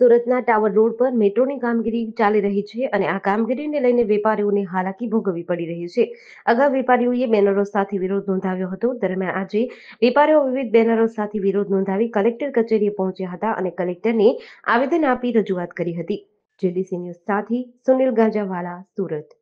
સુરતના tower road પર મેટ્રોની કામગીરી ચાલી રહી છે અને આ કામગીરીને લઈને વેપારીઓને હાલાકી ભોગવવી પડી રહી છે અગાઉ વેપારીઓએ બેનરો સાથે વિરોધ નોંધાવ્યો હતો દરમિયાન આજે વેપારીઓ વિવિધ બેનરો સાથે વિરોધ નોંધાવી કલેક્ટર કચેરીએ પહોંચ્યા હતા અને કલેક્ટરને આવેદન આપી રજૂઆત કરી હતી જેડીસી ન્યૂઝ સાથી સુનિલ ગાજાવાલા સુરત